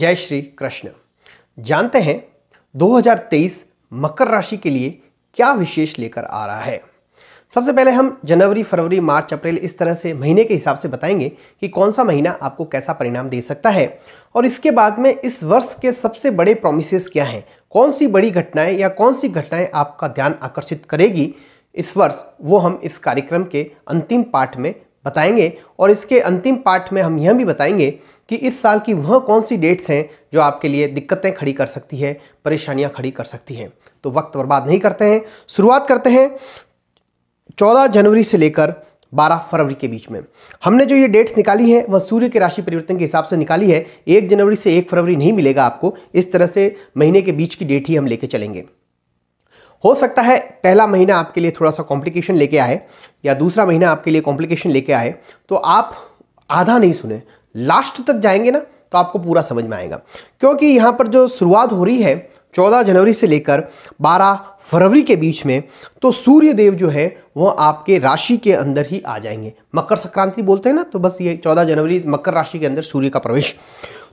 जय श्री कृष्ण जानते हैं 2023 मकर राशि के लिए क्या विशेष लेकर आ रहा है सबसे पहले हम जनवरी फरवरी मार्च अप्रैल इस तरह से महीने के हिसाब से बताएंगे कि कौन सा महीना आपको कैसा परिणाम दे सकता है और इसके बाद में इस वर्ष के सबसे बड़े प्रोमिसेस क्या हैं कौन सी बड़ी घटनाएं या कौन सी घटनाएं आपका ध्यान आकर्षित करेगी इस वर्ष वो हम इस कार्यक्रम के अंतिम पार्ट में बताएंगे और इसके अंतिम पार्ट में हम यह भी बताएंगे कि इस साल की वह कौन सी डेट्स हैं जो आपके लिए दिक्कतें खड़ी कर सकती है परेशानियां खड़ी कर सकती हैं तो वक्त बर्बाद नहीं करते हैं शुरुआत करते हैं चौदह जनवरी से लेकर 12 फरवरी के बीच में हमने जो ये डेट्स निकाली हैं वह सूर्य के राशि परिवर्तन के हिसाब से निकाली है एक जनवरी से एक फरवरी नहीं मिलेगा आपको इस तरह से महीने के बीच की डेट ही हम लेके चलेंगे हो सकता है पहला महीना आपके लिए थोड़ा सा कॉम्प्लिकेशन लेके आए या दूसरा महीना आपके लिए कॉम्प्लिकेशन लेके आए तो आप आधा नहीं सुने लास्ट तक जाएंगे ना तो आपको पूरा समझ में आएगा क्योंकि यहाँ पर जो शुरुआत हो रही है 14 जनवरी से लेकर 12 फरवरी के बीच में तो सूर्य देव जो है वह आपके राशि के अंदर ही आ जाएंगे मकर संक्रांति बोलते हैं ना तो बस ये 14 जनवरी मकर राशि के अंदर सूर्य का प्रवेश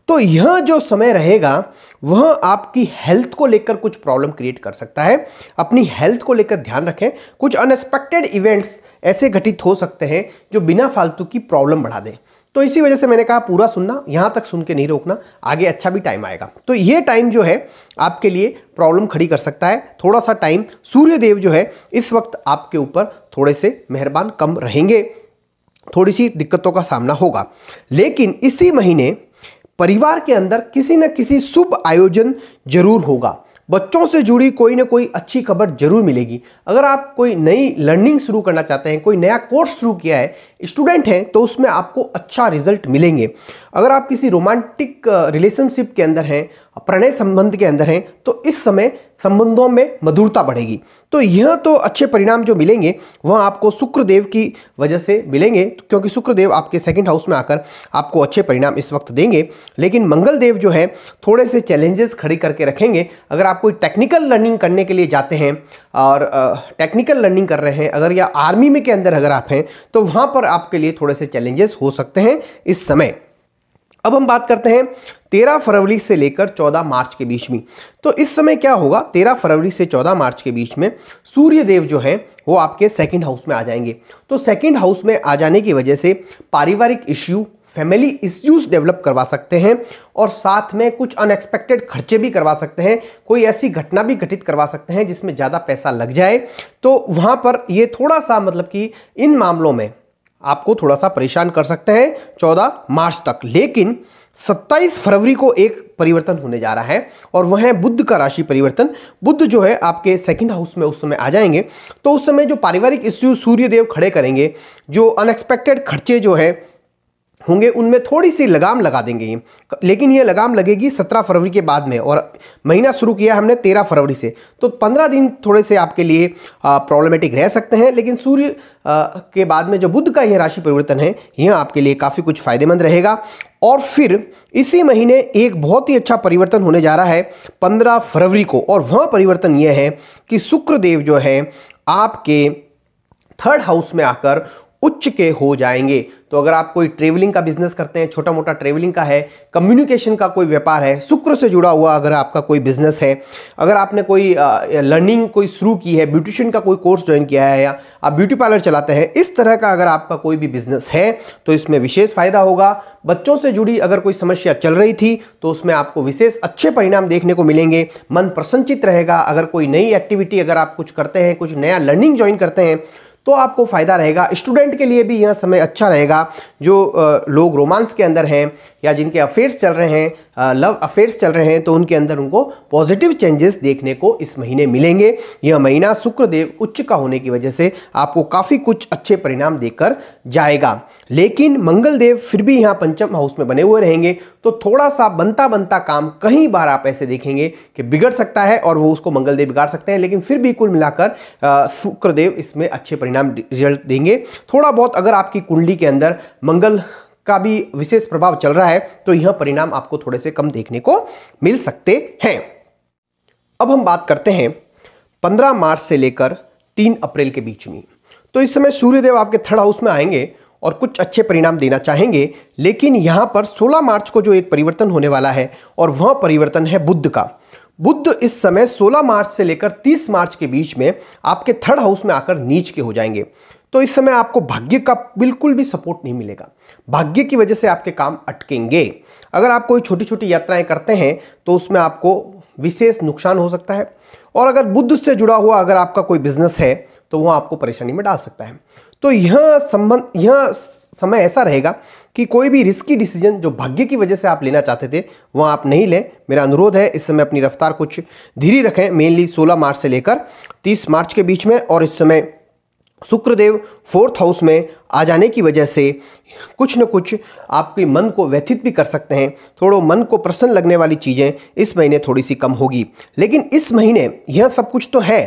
तो यह जो समय रहेगा वह आपकी हेल्थ को लेकर कुछ प्रॉब्लम क्रिएट कर सकता है अपनी हेल्थ को लेकर ध्यान रखें कुछ अनएक्सपेक्टेड इवेंट्स ऐसे घटित हो सकते हैं जो बिना फालतू की प्रॉब्लम बढ़ा दें तो इसी वजह से मैंने कहा पूरा सुनना यहाँ तक सुन के नहीं रोकना आगे अच्छा भी टाइम आएगा तो ये टाइम जो है आपके लिए प्रॉब्लम खड़ी कर सकता है थोड़ा सा टाइम सूर्यदेव जो है इस वक्त आपके ऊपर थोड़े से मेहरबान कम रहेंगे थोड़ी सी दिक्कतों का सामना होगा लेकिन इसी महीने परिवार के अंदर किसी न किसी शुभ आयोजन जरूर होगा बच्चों से जुड़ी कोई ना कोई अच्छी खबर जरूर मिलेगी अगर आप कोई नई लर्निंग शुरू करना चाहते हैं कोई नया कोर्स शुरू किया है स्टूडेंट हैं तो उसमें आपको अच्छा रिजल्ट मिलेंगे अगर आप किसी रोमांटिक रिलेशनशिप uh, के अंदर हैं प्रणय संबंध के अंदर हैं तो इस समय संबंधों में मधुरता बढ़ेगी तो यह तो अच्छे परिणाम जो मिलेंगे वह आपको शुक्रदेव की वजह से मिलेंगे क्योंकि शुक्रदेव आपके सेकंड हाउस में आकर आपको अच्छे परिणाम इस वक्त देंगे लेकिन मंगल देव जो है थोड़े से चैलेंजेस खड़े करके रखेंगे अगर आप कोई टेक्निकल लर्निंग करने के लिए जाते हैं और टेक्निकल लर्निंग कर रहे हैं अगर या आर्मी में के अंदर अगर आप हैं तो वहाँ पर आपके लिए थोड़े से चैलेंजेस हो सकते हैं इस समय अब हम बात करते हैं तेरह फरवरी से लेकर चौदह मार्च के बीच में तो इस समय क्या होगा तेरह फरवरी से चौदह मार्च के बीच में सूर्य देव जो है वो आपके सेकंड हाउस में आ जाएंगे तो सेकंड हाउस में आ जाने की वजह से पारिवारिक इश्यू फैमिली इश्यूज डेवलप करवा सकते हैं और साथ में कुछ अनएक्सपेक्टेड खर्चे भी करवा सकते हैं कोई ऐसी घटना भी घटित करवा सकते हैं जिसमें ज़्यादा पैसा लग जाए तो वहाँ पर ये थोड़ा सा मतलब कि इन मामलों में आपको थोड़ा सा परेशान कर सकते हैं चौदह मार्च तक लेकिन सत्ताईस फरवरी को एक परिवर्तन होने जा रहा है और वह है बुद्ध का राशि परिवर्तन बुद्ध जो है आपके सेकंड हाउस में उस समय आ जाएंगे तो उस समय जो पारिवारिक इश्यू सूर्यदेव खड़े करेंगे जो अनएक्सपेक्टेड खर्चे जो है होंगे उनमें थोड़ी सी लगाम लगा देंगे लेकिन ये लगाम लगेगी सत्रह फरवरी के बाद में और महीना शुरू किया हमने तेरह फरवरी से तो पंद्रह दिन थोड़े से आपके लिए प्रॉब्लमेटिक रह सकते हैं लेकिन सूर्य के बाद में जो बुद्ध का यह राशि परिवर्तन है यह आपके लिए काफ़ी कुछ फायदेमंद रहेगा और फिर इसी महीने एक बहुत ही अच्छा परिवर्तन होने जा रहा है पंद्रह फरवरी को और वह परिवर्तन यह है कि शुक्रदेव जो है आपके थर्ड हाउस में आकर उच्च के हो जाएंगे तो अगर आप कोई ट्रेवलिंग का बिजनेस करते हैं छोटा मोटा ट्रेवलिंग का है कम्युनिकेशन का कोई व्यापार है शुक्र से जुड़ा हुआ अगर आपका कोई बिजनेस है अगर आपने कोई लर्निंग कोई शुरू की है ब्यूटिशियन का कोई कोर्स ज्वाइन किया है या आप ब्यूटी पार्लर चलाते हैं इस तरह का अगर आपका कोई भी बिजनेस है तो इसमें विशेष फायदा होगा बच्चों से जुड़ी अगर कोई समस्या चल रही थी तो उसमें आपको विशेष अच्छे परिणाम देखने को मिलेंगे मन प्रसन्नचित रहेगा अगर कोई नई एक्टिविटी अगर आप कुछ करते हैं कुछ नया लर्निंग ज्वाइन करते हैं तो आपको फ़ायदा रहेगा स्टूडेंट के लिए भी यह समय अच्छा रहेगा जो लोग रोमांस के अंदर हैं या जिनके अफेयर्स चल रहे हैं लव अफेयर्स चल रहे हैं तो उनके अंदर उनको पॉजिटिव चेंजेस देखने को इस महीने मिलेंगे यह महीना शुक्रदेव उच्च का होने की वजह से आपको काफ़ी कुछ अच्छे परिणाम देकर जाएगा लेकिन मंगलदेव फिर भी यहाँ पंचम हाउस में बने हुए रहेंगे तो थोड़ा सा बनता बनता काम कई बार आप ऐसे देखेंगे कि बिगड़ सकता है और वो उसको मंगलदेव बिगाड़ सकते हैं लेकिन फिर भी कुल मिलाकर शुक्रदेव इसमें अच्छे परिणाम रिजल्ट देंगे थोड़ा बहुत अगर आपकी कुंडली के अंदर मंगल का भी विशेष प्रभाव चल रहा है तो यह परिणाम आपको थोड़े से कम देखने को मिल सकते हैं अब हम बात करते हैं 15 मार्च से लेकर 3 अप्रैल के बीच में तो इस समय सूर्यदेव आपके थर्ड हाउस में आएंगे और कुछ अच्छे परिणाम देना चाहेंगे लेकिन यहाँ पर 16 मार्च को जो एक परिवर्तन होने वाला है और वह परिवर्तन है बुद्ध का बुद्ध इस समय 16 मार्च से लेकर 30 मार्च के बीच में आपके थर्ड हाउस में आकर नीच के हो जाएंगे तो इस समय आपको भाग्य का बिल्कुल भी सपोर्ट नहीं मिलेगा भाग्य की वजह से आपके काम अटकेंगे अगर आप कोई छोटी छोटी यात्राएं करते हैं तो उसमें आपको विशेष नुकसान हो सकता है और अगर बुद्ध से जुड़ा हुआ अगर आपका कोई बिजनेस है तो वह आपको परेशानी में डाल सकता है तो यह संबंध यह समय ऐसा रहेगा कि कोई भी रिस्की डिसीजन जो भाग्य की वजह से आप लेना चाहते थे वह आप नहीं लें मेरा अनुरोध है इस समय अपनी रफ्तार कुछ धीरे रखें मेनली 16 मार्च से लेकर 30 मार्च के बीच में और इस समय शुक्रदेव फोर्थ हाउस में आ जाने की वजह से कुछ न कुछ आपके मन को व्यथित भी कर सकते हैं थोड़ो मन को प्रसन्न लगने वाली चीज़ें इस महीने थोड़ी सी कम होगी लेकिन इस महीने यह सब कुछ तो है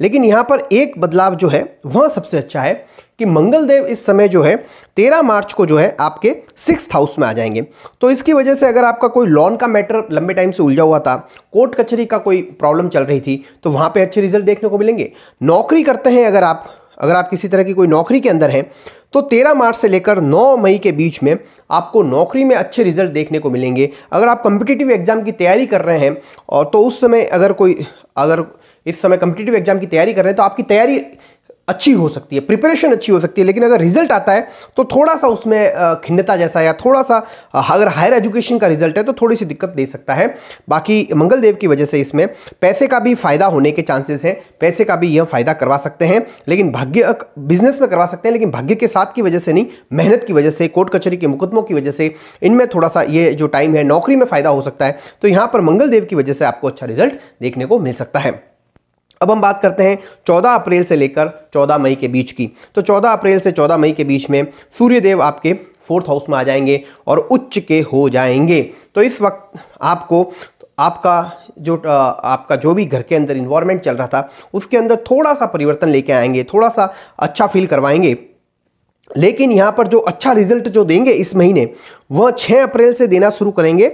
लेकिन यहाँ पर एक बदलाव जो है वह सबसे अच्छा है कि मंगलदेव इस समय जो है तेरह मार्च को जो है आपके सिक्स हाउस में आ जाएंगे तो इसकी वजह से अगर आपका कोई लोन का मैटर लंबे टाइम से उलझा हुआ था कोर्ट कचहरी का कोई प्रॉब्लम चल रही थी तो वहाँ पे अच्छे रिजल्ट देखने को मिलेंगे नौकरी करते हैं अगर आप अगर आप किसी तरह की कोई नौकरी के अंदर हैं तो 13 मार्च से लेकर 9 मई के बीच में आपको नौकरी में अच्छे रिजल्ट देखने को मिलेंगे अगर आप कम्पिटिटिव एग्ज़ाम की तैयारी कर रहे हैं और तो उस समय अगर कोई अगर इस समय कम्पिटिटिव एग्ज़ाम की तैयारी कर रहे हैं तो आपकी तैयारी अच्छी हो सकती है प्रिपरेशन अच्छी हो सकती है लेकिन अगर रिजल्ट आता है तो थोड़ा सा उसमें खिन्नता जैसा या थोड़ा सा अगर हायर एजुकेशन का रिजल्ट है तो थोड़ी सी दिक्कत दे सकता है बाकी मंगलदेव की वजह से इसमें पैसे का भी फायदा होने के चांसेस हैं पैसे का भी यह फायदा करवा सकते हैं लेकिन भाग्य बिजनेस में करवा सकते हैं लेकिन भाग्य के साथ की वजह से नहीं मेहनत की वजह से कोर्ट कचहरी के मुकदमों की वजह से इनमें थोड़ा सा ये जो टाइम है नौकरी में फायदा हो सकता है तो यहाँ पर मंगलदेव की वजह से आपको अच्छा रिजल्ट देखने को मिल सकता है अब हम बात करते हैं 14 अप्रैल से लेकर 14 मई के बीच की तो 14 अप्रैल से 14 मई के बीच में सूर्यदेव आपके फोर्थ हाउस में आ जाएंगे और उच्च के हो जाएंगे तो इस वक्त आपको आपका जो आपका जो भी घर के अंदर इन्वायरमेंट चल रहा था उसके अंदर थोड़ा सा परिवर्तन लेके आएंगे थोड़ा सा अच्छा फील करवाएंगे लेकिन यहाँ पर जो अच्छा रिजल्ट जो देंगे इस महीने वह 6 अप्रैल से देना शुरू करेंगे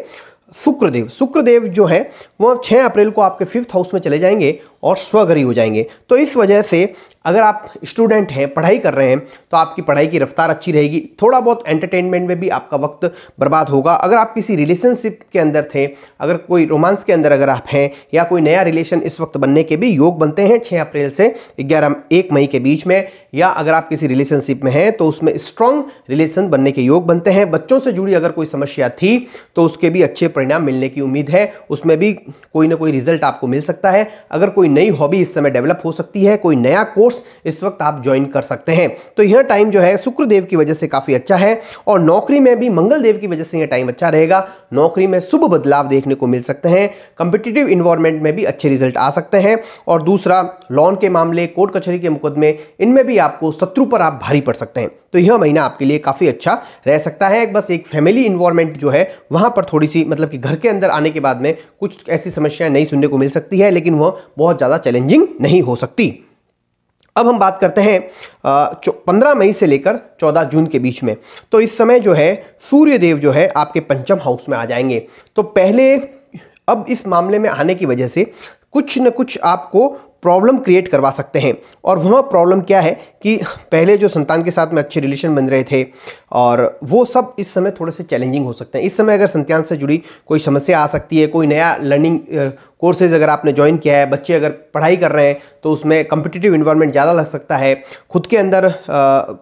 शुक्रदेव शुक्रदेव जो है वह 6 अप्रैल को आपके फिफ्थ हाउस में चले जाएंगे और स्वगरी हो जाएंगे तो इस वजह से अगर आप स्टूडेंट हैं पढ़ाई कर रहे हैं तो आपकी पढ़ाई की रफ्तार अच्छी रहेगी थोड़ा बहुत एंटरटेनमेंट में भी आपका वक्त बर्बाद होगा अगर आप किसी रिलेशनशिप के अंदर थे अगर कोई रोमांस के अंदर अगर आप हैं या कोई नया रिलेशन इस वक्त बनने के भी योग बनते हैं छः अप्रैल से ग्यारह एक मई के बीच में या अगर आप किसी रिलेशनशिप में हैं तो उसमें स्ट्रांग रिलेशन बनने के योग बनते हैं बच्चों से जुड़ी अगर कोई समस्या थी तो उसके भी अच्छे परिणाम मिलने की उम्मीद है उसमें भी कोई ना कोई रिजल्ट आपको मिल सकता है अगर कोई कोई नई हॉबी इस समय डेवलप हो सकती है कोई नया कोर्स इस वक्त आप ज्वाइन कर सकते हैं तो यह टाइम जो है शुक्रदेव की वजह से काफ़ी अच्छा है और नौकरी में भी मंगलदेव की वजह से यह टाइम अच्छा रहेगा नौकरी में शुभ बदलाव देखने को मिल सकते हैं कंपिटेटिव इन्वायरमेंट में भी अच्छे रिजल्ट आ सकते हैं और दूसरा लॉन के मामले कोर्ट कचहरी के मुकदमे इनमें भी आपको शत्रु पर आप भारी पड़ सकते हैं तो यह महीना आपके लिए काफ़ी अच्छा रह सकता है बस एक फैमिली इन्वायरमेंट जो है वहाँ पर थोड़ी सी मतलब कि घर के अंदर आने के बाद में कुछ ऐसी समस्याएं नहीं सुनने को मिल सकती है लेकिन वह बहुत ज़्यादा चैलेंजिंग नहीं हो सकती अब हम बात करते हैं पंद्रह मई से लेकर चौदह जून के बीच में तो इस समय जो है सूर्यदेव जो है आपके पंचम हाउस में आ जाएंगे तो पहले अब इस मामले में आने की वजह से कुछ न कुछ आपको प्रॉब्लम क्रिएट करवा सकते हैं और वह प्रॉब्लम क्या है कि पहले जो संतान के साथ में अच्छे रिलेशन बन रहे थे और वो सब इस समय थोड़े से चैलेंजिंग हो सकते हैं इस समय अगर संतान से जुड़ी कोई समस्या आ सकती है कोई नया लर्निंग कोर्सेज अगर आपने ज्वाइन किया है बच्चे अगर पढ़ाई कर रहे हैं तो उसमें कम्पिटिटिव इन्वायरमेंट ज़्यादा लग सकता है खुद के अंदर आ,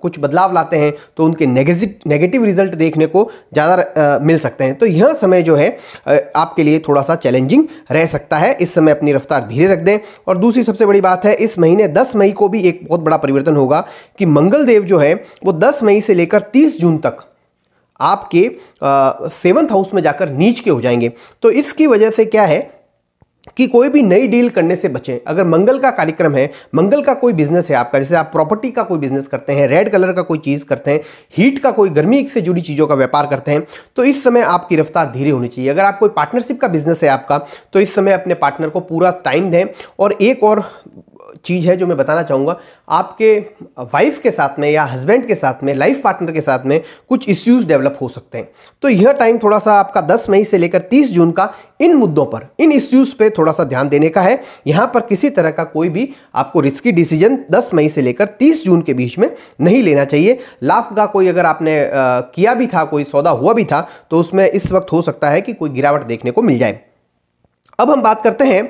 कुछ बदलाव लाते हैं तो उनके नेगेटिव नेगेटिव रिजल्ट देखने को ज़्यादा मिल सकते हैं तो यह समय जो है आपके लिए थोड़ा सा चैलेंजिंग रह सकता है इस समय अपनी रफ्तार धीरे रख दें और दूसरी सबसे बड़ी बात है इस महीने दस मई को भी एक बहुत बड़ा परिवर्तन होगा कि मंगल देव जो है वो दस मई से लेकर तीस जून तक आपके सेवन्थ हाउस में जाकर नीच के हो जाएंगे तो इसकी वजह से क्या है कि कोई भी नई डील करने से बचें अगर मंगल का कार्यक्रम है मंगल का कोई बिजनेस है आपका जैसे आप प्रॉपर्टी का कोई बिजनेस करते हैं रेड कलर का कोई चीज़ करते हैं हीट का कोई गर्मी से जुड़ी चीज़ों का व्यापार करते हैं तो इस समय आपकी रफ्तार धीरे होनी चाहिए अगर आप कोई पार्टनरशिप का बिजनेस है आपका तो इस समय अपने पार्टनर को पूरा टाइम दें और एक और चीज़ है जो मैं बताना चाहूँगा आपके वाइफ के साथ में या हस्बैंड के साथ में लाइफ पार्टनर के साथ में कुछ इश्यूज डेवलप हो सकते हैं तो यह टाइम थोड़ा सा आपका 10 मई से लेकर 30 जून का इन मुद्दों पर इन इश्यूज़ पे थोड़ा सा ध्यान देने का है यहाँ पर किसी तरह का कोई भी आपको रिस्की डिसीजन दस मई से लेकर तीस जून के बीच में नहीं लेना चाहिए लाभ का कोई अगर आपने आ, किया भी था कोई सौदा हुआ भी था तो उसमें इस वक्त हो सकता है कि कोई गिरावट देखने को मिल जाए अब हम बात करते हैं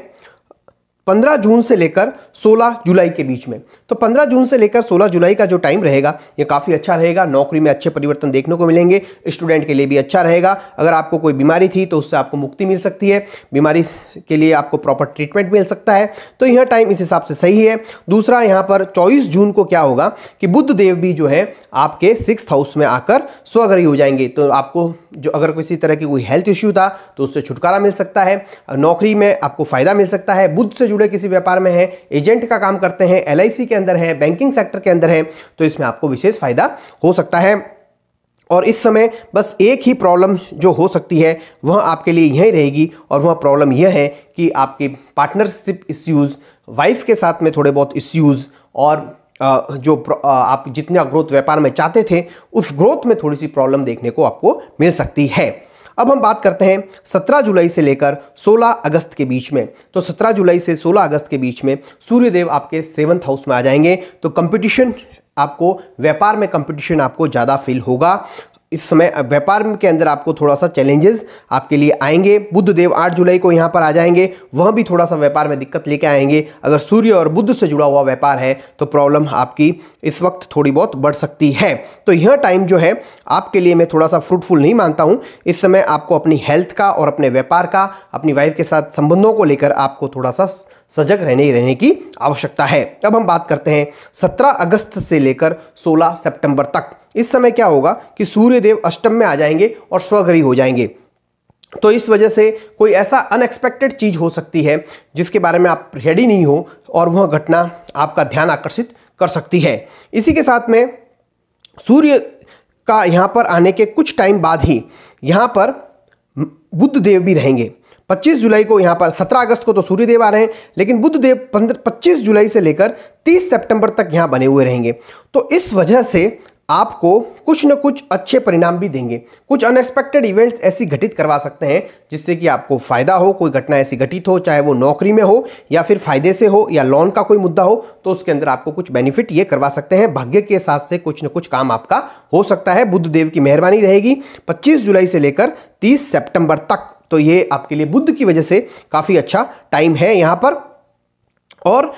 15 जून से लेकर 16 जुलाई के बीच में तो 15 जून से लेकर 16 जुलाई का जो टाइम रहेगा ये काफ़ी अच्छा रहेगा नौकरी में अच्छे परिवर्तन देखने को मिलेंगे स्टूडेंट के लिए भी अच्छा रहेगा अगर आपको कोई बीमारी थी तो उससे आपको मुक्ति मिल सकती है बीमारी के लिए आपको प्रॉपर ट्रीटमेंट मिल सकता है तो यह टाइम इस हिसाब से सही है दूसरा यहाँ पर चौबीस जून को क्या होगा कि बुद्ध देव भी जो है आपके सिक्स हाउस में आकर स्वग्रही हो जाएंगे तो आपको जो अगर किसी तरह की कोई हेल्थ इश्यू था तो उससे छुटकारा मिल सकता है नौकरी में आपको फ़ायदा मिल सकता है बुद्ध से जुड़े किसी व्यापार में है एजेंट का काम करते हैं एल के अंदर है बैंकिंग सेक्टर के अंदर है तो इसमें आपको विशेष फायदा हो सकता है और इस समय बस एक ही प्रॉब्लम जो हो सकती है वह आपके लिए यही रहेगी और वह प्रॉब्लम यह है कि आपके पार्टनरशिप इश्यूज़ वाइफ के साथ में थोड़े बहुत इश्यूज़ और जो आप जितना ग्रोथ व्यापार में चाहते थे उस ग्रोथ में थोड़ी सी प्रॉब्लम देखने को आपको मिल सकती है अब हम बात करते हैं 17 जुलाई से लेकर 16 अगस्त के बीच में तो 17 जुलाई से 16 अगस्त के बीच में सूर्यदेव आपके सेवंथ हाउस में आ जाएंगे तो कंपटीशन आपको व्यापार में कंपटीशन आपको ज़्यादा फील होगा इस समय व्यापार के अंदर आपको थोड़ा सा चैलेंजेस आपके लिए आएंगे बुद्ध देव 8 जुलाई को यहाँ पर आ जाएंगे वह भी थोड़ा सा व्यापार में दिक्कत लेके आएंगे अगर सूर्य और बुद्ध से जुड़ा हुआ व्यापार है तो प्रॉब्लम आपकी इस वक्त थोड़ी बहुत बढ़ सकती है तो यह टाइम जो है आपके लिए मैं थोड़ा सा फ्रूटफुल नहीं मानता हूँ इस समय आपको अपनी हेल्थ का और अपने व्यापार का अपनी वाइफ के साथ संबंधों को लेकर आपको थोड़ा सा सजग रहने रहने की आवश्यकता है अब हम बात करते हैं 17 अगस्त से लेकर 16 सितंबर तक इस समय क्या होगा कि सूर्यदेव अष्टम में आ जाएंगे और स्वग्रही हो जाएंगे तो इस वजह से कोई ऐसा अनएक्सपेक्टेड चीज़ हो सकती है जिसके बारे में आप रेडी नहीं हो और वह घटना आपका ध्यान आकर्षित कर सकती है इसी के साथ में सूर्य का यहाँ पर आने के कुछ टाइम बाद ही यहाँ पर बुद्ध देव भी रहेंगे 25 जुलाई को यहाँ पर 17 अगस्त को तो सूर्यदेव आ रहे हैं लेकिन बुद्ध देव 25 जुलाई से लेकर 30 सितंबर तक यहाँ बने हुए रहेंगे तो इस वजह से आपको कुछ न कुछ अच्छे परिणाम भी देंगे कुछ अनएक्सपेक्टेड इवेंट्स ऐसी घटित करवा सकते हैं जिससे कि आपको फ़ायदा हो कोई घटना ऐसी घटित हो चाहे वो नौकरी में हो या फिर फायदे से हो या लोन का कोई मुद्दा हो तो उसके अंदर आपको कुछ बेनिफिट ये करवा सकते हैं भाग्य के साथ से कुछ न कुछ काम आपका हो सकता है बुद्ध देव की मेहरबानी रहेगी पच्चीस जुलाई से लेकर तीस सेप्टेम्बर तक तो ये आपके लिए बुद्ध की वजह से काफ़ी अच्छा टाइम है यहाँ पर और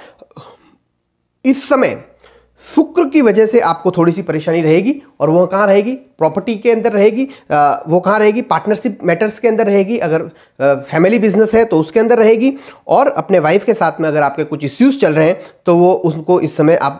इस समय शुक्र की वजह से आपको थोड़ी सी परेशानी रहेगी और वो कहाँ रहेगी प्रॉपर्टी के अंदर रहेगी वो कहाँ रहेगी पार्टनरशिप मैटर्स के अंदर रहेगी अगर फैमिली बिजनेस है तो उसके अंदर रहेगी और अपने वाइफ के साथ में अगर आपके कुछ इश्यूज़ चल रहे हैं तो वो उसको इस समय आप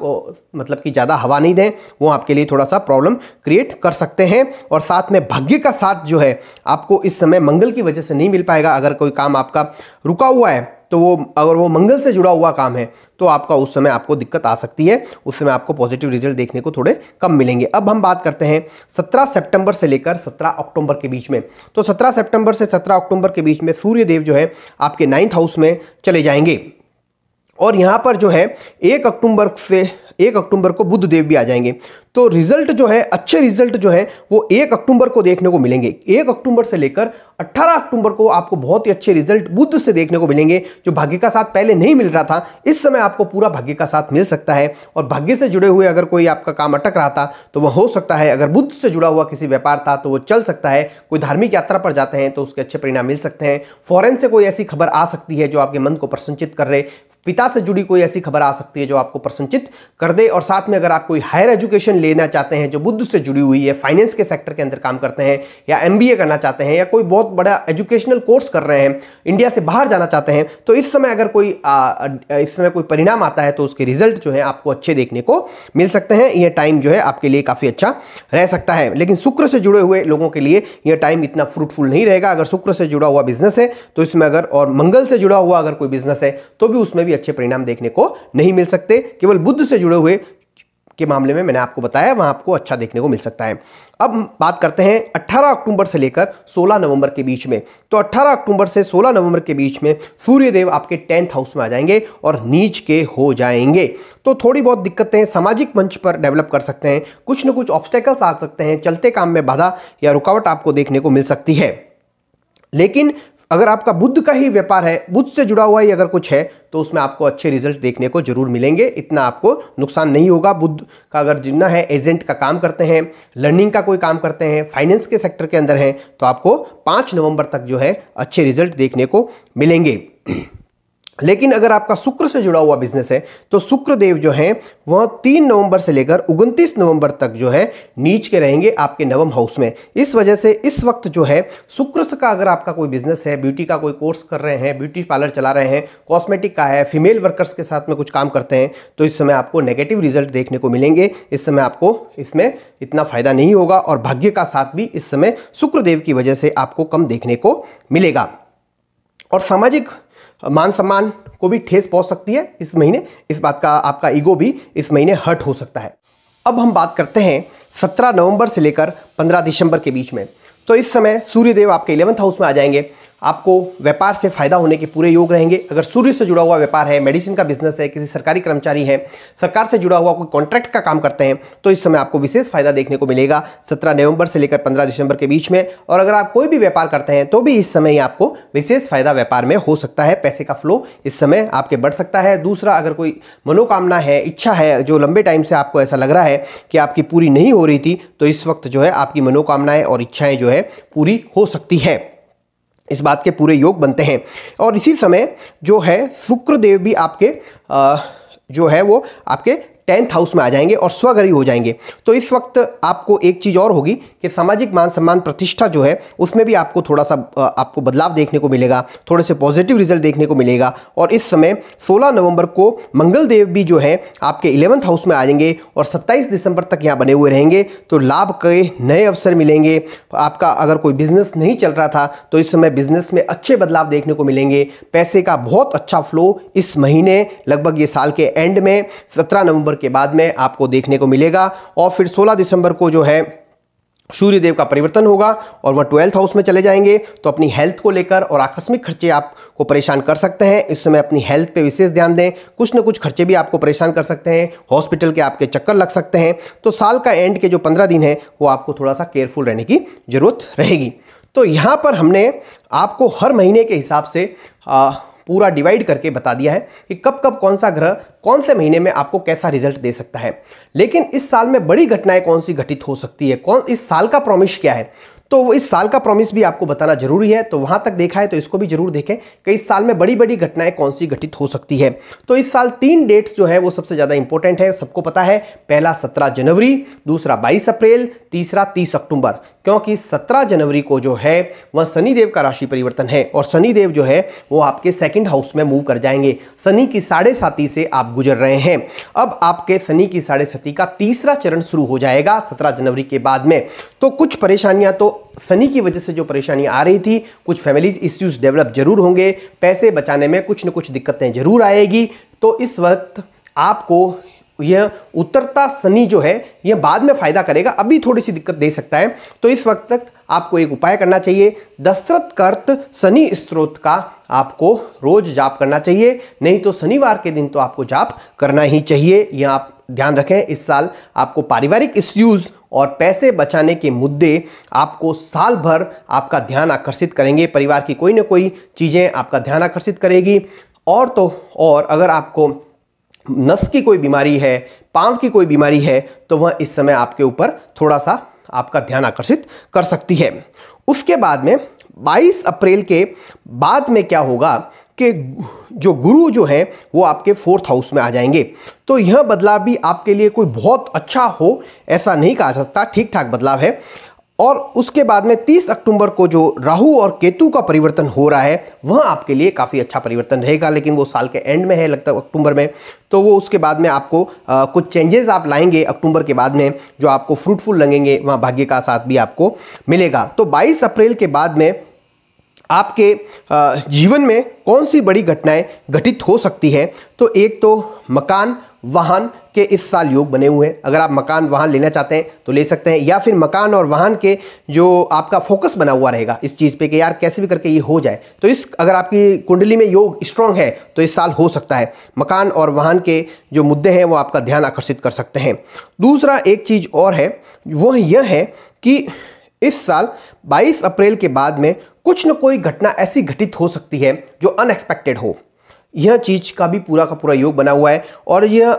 मतलब कि ज़्यादा हवा नहीं दें वो आपके लिए थोड़ा सा प्रॉब्लम क्रिएट कर सकते हैं और साथ में भाग्य का साथ जो है आपको इस समय मंगल की वजह से नहीं मिल पाएगा अगर कोई काम आपका रुका हुआ है तो वो अगर वो मंगल से जुड़ा हुआ काम है तो आपका उस समय आपको दिक्कत आ सकती है उस समय आपको पॉजिटिव रिजल्ट देखने को थोड़े कम मिलेंगे अब हम बात करते हैं 17 सितंबर से लेकर 17 अक्टूबर के बीच में तो 17 सितंबर से 17 अक्टूबर के बीच में सूर्य देव जो है आपके नाइन्थ हाउस में चले जाएंगे और यहाँ पर जो है एक अक्टूबर से एक अक्टूबर को बुद्ध देव भी आ जाएंगे तो रिजल्ट जो है अच्छे रिजल्ट जो है वो एक अक्टूबर को देखने को मिलेंगे एक अक्टूबर से लेकर 18 अक्टूबर को आपको बहुत ही अच्छे रिजल्ट बुद्ध से देखने को मिलेंगे जो भाग्य का साथ पहले नहीं मिल रहा था इस समय आपको पूरा भाग्य का साथ मिल सकता है और भाग्य से जुड़े हुए अगर कोई आपका काम अटक रहा था तो वह हो सकता है अगर बुद्ध से जुड़ा हुआ किसी व्यापार था तो वो चल सकता है कोई धार्मिक यात्रा पर जाते हैं तो उसके अच्छे परिणाम मिल सकते हैं फॉरन से कोई ऐसी खबर आ सकती है जो आपके मन को प्रसंसित कर रहे पिता से जुड़ी कोई ऐसी खबर आ सकती है जो आपको प्रसन्नचित कर दे और साथ में अगर आप कोई हायर एजुकेशन लेना चाहते हैं जो बुद्ध से जुड़ी हुई है फाइनेंस के सेक्टर के अंदर काम करते हैं या एम करना चाहते हैं या कोई बहुत बड़ा एजुकेशनल कोर्स कर रहे हैं इंडिया से बाहर जाना चाहते हैं तो इस समय अगर कोई इस समय कोई परिणाम आता है तो उसके रिजल्ट जो है आपको अच्छे देखने को मिल सकते हैं यह टाइम जो है आपके लिए काफ़ी अच्छा रह सकता है लेकिन शुक्र से जुड़े हुए लोगों के लिए यह टाइम इतना फ्रूटफुल नहीं रहेगा अगर शुक्र से जुड़ा हुआ बिजनेस है तो इसमें अगर और मंगल से जुड़ा हुआ अगर कोई बिजनेस है तो भी उसमें भी अच्छे परिणाम देखने को नहीं मिल सकते केवल बुद्ध से जुड़े हुए के मामले में मैंने आपको बताया वहाँ आपको अच्छा देखने को मिल सकता है अब बात करते हैं 18 अक्टूबर से लेकर 16 नवंबर के बीच में तो 18 अक्टूबर से 16 नवंबर के बीच में सूर्यदेव आपके टेंथ हाउस में आ जाएंगे और नीच के हो जाएंगे तो थोड़ी बहुत दिक्कतें सामाजिक मंच पर डेवलप कर सकते हैं कुछ न कुछ ऑब्स्टेकल्स आ सकते हैं चलते काम में बाधा या रुकावट आपको देखने को मिल सकती है लेकिन अगर आपका बुद्ध का ही व्यापार है बुद्ध से जुड़ा हुआ ही अगर कुछ है तो उसमें आपको अच्छे रिजल्ट देखने को जरूर मिलेंगे इतना आपको नुकसान नहीं होगा बुद्ध का अगर जितना है एजेंट का काम करते हैं लर्निंग का कोई काम करते हैं फाइनेंस के सेक्टर के अंदर हैं तो आपको पाँच नवंबर तक जो है अच्छे रिजल्ट देखने को मिलेंगे लेकिन अगर आपका शुक्र से जुड़ा हुआ बिजनेस है तो शुक्रदेव जो है वह तीन नवंबर से लेकर उनतीस नवंबर तक जो है नीच के रहेंगे आपके नवम हाउस में इस वजह से इस वक्त जो है शुक्र का अगर आपका कोई बिजनेस है ब्यूटी का कोई कोर्स कर रहे हैं ब्यूटी पार्लर चला रहे हैं कॉस्मेटिक का है फीमेल वर्कर्स के साथ में कुछ काम करते हैं तो इस समय आपको नेगेटिव रिजल्ट देखने को मिलेंगे इस समय आपको इसमें इतना फायदा नहीं होगा और भाग्य का साथ भी इस समय शुक्रदेव की वजह से आपको कम देखने को मिलेगा और सामाजिक मान सम्मान को भी ठेस पहुंच सकती है इस महीने इस बात का आपका ईगो भी इस महीने हर्ट हो सकता है अब हम बात करते हैं 17 नवंबर से लेकर 15 दिसंबर के बीच में तो इस समय सूर्यदेव आपके इलेवंथ हाउस में आ जाएंगे आपको व्यापार से फायदा होने के पूरे योग रहेंगे अगर सूर्य से जुड़ा हुआ व्यापार है मेडिसिन का बिजनेस है किसी सरकारी कर्मचारी है सरकार से जुड़ा हुआ कोई कॉन्ट्रैक्ट का काम करते हैं तो इस समय आपको विशेष फायदा देखने को मिलेगा सत्रह नवंबर से लेकर पंद्रह दिसंबर के बीच में और अगर आप कोई भी व्यापार करते हैं तो भी इस समय ही आपको विशेष फायदा व्यापार में हो सकता है पैसे का फ्लो इस समय आपके बढ़ सकता है दूसरा अगर कोई मनोकामना है इच्छा है जो लंबे टाइम से आपको ऐसा लग रहा है कि आपकी पूरी नहीं हो रही थी तो इस वक्त जो है आपकी मनोकामनाएं और इच्छाएं जो है पूरी हो सकती है इस बात के पूरे योग बनते हैं और इसी समय जो है शुक्रदेव भी आपके आ, जो है वो आपके टेंथ हाउस में आ जाएंगे और स्वगरी हो जाएंगे तो इस वक्त आपको एक चीज़ और होगी कि सामाजिक मान सम्मान प्रतिष्ठा जो है उसमें भी आपको थोड़ा सा आपको बदलाव देखने को मिलेगा थोड़े से पॉजिटिव रिजल्ट देखने को मिलेगा और इस समय 16 नवंबर को मंगलदेव भी जो है आपके इलेवंथ हाउस में आ जाएंगे और 27 दिसंबर तक यहाँ बने हुए रहेंगे तो लाभ के नए अवसर मिलेंगे आपका अगर कोई बिजनेस नहीं चल रहा था तो इस समय बिजनेस में अच्छे बदलाव देखने को मिलेंगे पैसे का बहुत अच्छा फ्लो इस महीने लगभग ये साल के एंड में सत्रह नवंबर दिसंबर के बाद में आपको देखने को मिलेगा और फिर सोलह दिसंबर को जो है सूर्य देव का परिवर्तन होगा और वह ट्वेल्थ हाउस में चले जाएंगे तो अपनी हेल्थ को लेकर और आकस्मिक खर्चे आपको परेशान कर सकते हैं इस समय अपनी हेल्थ पे विशेष ध्यान दें कुछ न कुछ खर्चे भी आपको परेशान कर सकते हैं हॉस्पिटल के आपके चक्कर लग सकते हैं तो साल का एंड के जो पंद्रह दिन है वो आपको थोड़ा सा केयरफुल रहने की ज़रूरत रहेगी तो यहाँ पर हमने आपको हर महीने के हिसाब से आ, पूरा डिवाइड करके बता दिया है कि कब कब कौन सा ग्रह कौन से महीने में आपको कैसा रिजल्ट दे सकता है लेकिन इस साल में बड़ी घटनाएं कौन सी घटित हो सकती है कौन इस साल का प्रॉमिश क्या है तो इस साल का प्रॉमिस भी आपको बताना जरूरी है तो वहां तक देखा है तो इसको भी जरूर देखें कि इस साल में बड़ी बड़ी घटनाएं कौन सी घटित हो सकती है तो इस साल तीन डेट्स जो है वो सबसे ज़्यादा इंपॉर्टेंट है सबको पता है पहला सत्रह जनवरी दूसरा बाईस अप्रैल तीसरा तीस अक्टूबर क्योंकि सत्रह जनवरी को जो है वह शनिदेव का राशि परिवर्तन है और शनिदेव जो है वो आपके सेकंड हाउस में मूव कर जाएंगे शनि की साढ़े साथी से आप गुजर रहे हैं अब आपके शनि की साढ़े सती का तीसरा चरण शुरू हो जाएगा सत्रह जनवरी के बाद में तो कुछ परेशानियां तो शनि की वजह से जो परेशानी आ रही थी कुछ फैमिलीज इश्यूज डेवलप जरूर होंगे पैसे बचाने में कुछ न कुछ दिक्कतें जरूर आएगी तो इस वक्त आपको यह उतरता शनि जो है यह बाद में फ़ायदा करेगा अभी थोड़ी सी दिक्कत दे सकता है तो इस वक्त तक आपको एक उपाय करना चाहिए दशरथ कर्त शनि स्त्रोत का आपको रोज़ जाप करना चाहिए नहीं तो शनिवार के दिन तो आपको जाप करना ही चाहिए यह आप ध्यान रखें इस साल आपको पारिवारिक इश्यूज़ और पैसे बचाने के मुद्दे आपको साल भर आपका ध्यान आकर्षित करेंगे परिवार की कोई ना कोई चीज़ें आपका ध्यान आकर्षित करेगी और तो और अगर आपको नस की कोई बीमारी है पाँव की कोई बीमारी है तो वह इस समय आपके ऊपर थोड़ा सा आपका ध्यान आकर्षित कर सकती है उसके बाद में 22 अप्रैल के बाद में क्या होगा कि जो गुरु जो हैं वो आपके फोर्थ हाउस में आ जाएंगे तो यह बदलाव भी आपके लिए कोई बहुत अच्छा हो ऐसा नहीं कहा जा सकता ठीक ठाक बदलाव है और उसके बाद में 30 अक्टूबर को जो राहु और केतु का परिवर्तन हो रहा है वह आपके लिए काफ़ी अच्छा परिवर्तन रहेगा लेकिन वो साल के एंड में है है अक्टूबर में तो वो उसके बाद में आपको आ, कुछ चेंजेस आप लाएंगे अक्टूबर के बाद में जो आपको फ्रूटफुल लगेंगे वहाँ भाग्य का साथ भी आपको मिलेगा तो 22 अप्रैल के बाद में आपके जीवन में कौन सी बड़ी घटनाएं घटित हो सकती है तो एक तो मकान वाहन के इस साल योग बने हुए हैं अगर आप मकान वाहन लेना चाहते हैं तो ले सकते हैं या फिर मकान और वाहन के जो आपका फोकस बना हुआ रहेगा इस चीज़ पे कि यार कैसे भी करके ये हो जाए तो इस अगर आपकी कुंडली में योग स्ट्रांग है तो इस साल हो सकता है मकान और वाहन के जो मुद्दे हैं वो आपका ध्यान आकर्षित कर सकते हैं दूसरा एक चीज़ और है वह यह है कि इस साल 22 अप्रैल के बाद में कुछ न कोई घटना ऐसी घटित हो सकती है जो अनएक्सपेक्टेड हो यह चीज का भी पूरा का पूरा योग बना हुआ है और यह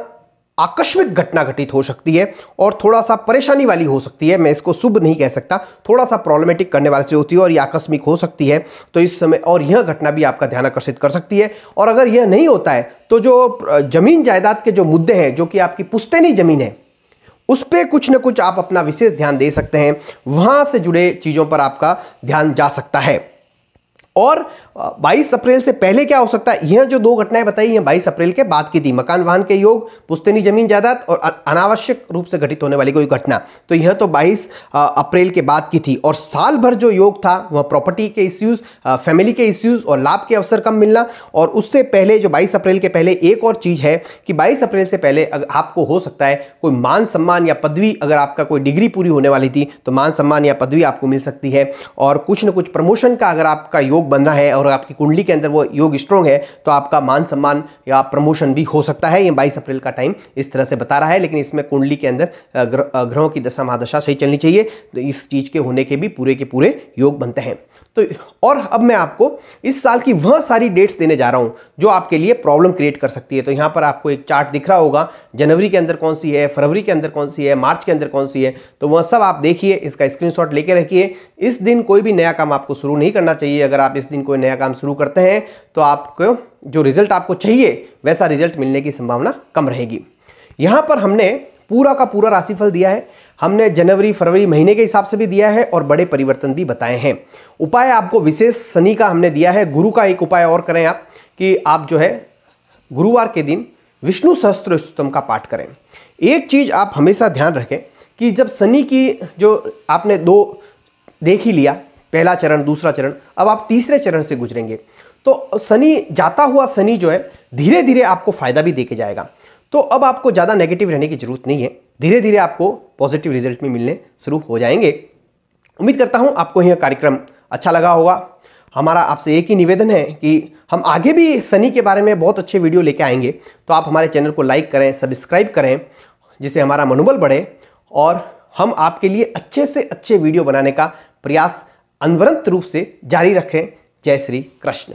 आकस्मिक घटना घटित हो सकती है और थोड़ा सा परेशानी वाली हो सकती है मैं इसको शुभ नहीं कह सकता थोड़ा सा प्रॉब्लमेटिक करने वाले से होती है और यह आकस्मिक हो सकती है तो इस समय और यह घटना भी आपका ध्यान आकर्षित कर सकती है और अगर यह नहीं होता है तो जो जमीन जायदाद के जो मुद्दे हैं जो कि आपकी पुस्तैनी जमीन है उस पर कुछ ना कुछ आप अपना विशेष ध्यान दे सकते हैं वहां से जुड़े चीज़ों पर आपका ध्यान जा सकता है और 22 अप्रैल से पहले क्या हो सकता है यह जो दो घटनाएं बताई हैं 22 अप्रैल के बाद की थी मकान वाहन के योग पुस्तनी जमीन जायदाद और अनावश्यक रूप से घटित होने वाली कोई घटना तो यह तो 22 अप्रैल के बाद की थी और साल भर जो योग था वह प्रॉपर्टी के इश्यूज फैमिली के इश्यूज और लाभ के अवसर कम मिलना और उससे पहले जो बाईस अप्रैल के पहले एक और चीज़ है कि बाईस अप्रैल से पहले आपको हो सकता है कोई मान सम्मान या पदवी अगर आपका कोई डिग्री पूरी होने वाली थी तो मान सम्मान या पदवी आपको मिल सकती है और कुछ ना कुछ प्रमोशन का अगर आपका योग बन रहा है और और आपकी कुंडली के अंदर वो योग स्ट्रांग है तो आपका मान सम्मान या प्रमोशन भी हो सकता है ये बाईस अप्रैल का टाइम इस तरह से बता रहा है लेकिन इसमें कुंडली के अंदर ग्रहों की दशा महादशा सही चलनी चाहिए तो इस चीज़ के होने के भी पूरे के पूरे योग बनते हैं तो और अब मैं आपको इस साल की वह सारी डेट्स देने जा रहा हूं जो आपके लिए प्रॉब्लम क्रिएट कर सकती है तो यहां पर आपको एक चार्ट दिख रहा होगा जनवरी के अंदर कौन सी है फरवरी के अंदर कौन सी है मार्च के अंदर कौन सी है तो वह सब आप देखिए इसका स्क्रीनशॉट लेके रखिए इस दिन कोई भी नया काम आपको शुरू नहीं करना चाहिए अगर आप इस दिन कोई नया काम शुरू करते हैं तो आपको जो रिजल्ट आपको चाहिए वैसा रिजल्ट मिलने की संभावना कम रहेगी यहाँ पर हमने पूरा का पूरा राशिफल दिया है हमने जनवरी फरवरी महीने के हिसाब से भी दिया है और बड़े परिवर्तन भी बताए हैं उपाय आपको विशेष शनि का हमने दिया है गुरु का एक उपाय और करें आप कि आप जो है गुरुवार के दिन विष्णु सहस्त्र स्तम का पाठ करें एक चीज़ आप हमेशा ध्यान रखें कि जब शनि की जो आपने दो देख ही लिया पहला चरण दूसरा चरण अब आप तीसरे चरण से गुजरेंगे तो शनि जाता हुआ शनि जो है धीरे धीरे आपको फ़ायदा भी दे के जाएगा तो अब आपको ज़्यादा नेगेटिव रहने की ज़रूरत नहीं है धीरे धीरे आपको पॉजिटिव रिजल्ट में मिलने शुरू हो जाएंगे उम्मीद करता हूँ आपको यह कार्यक्रम अच्छा लगा होगा हमारा आपसे एक ही निवेदन है कि हम आगे भी शनि के बारे में बहुत अच्छे वीडियो लेके आएंगे तो आप हमारे चैनल को लाइक करें सब्सक्राइब करें जिससे हमारा मनोबल बढ़े और हम आपके लिए अच्छे से अच्छे वीडियो बनाने का प्रयास अनवरंत रूप से जारी रखें जय श्री कृष्ण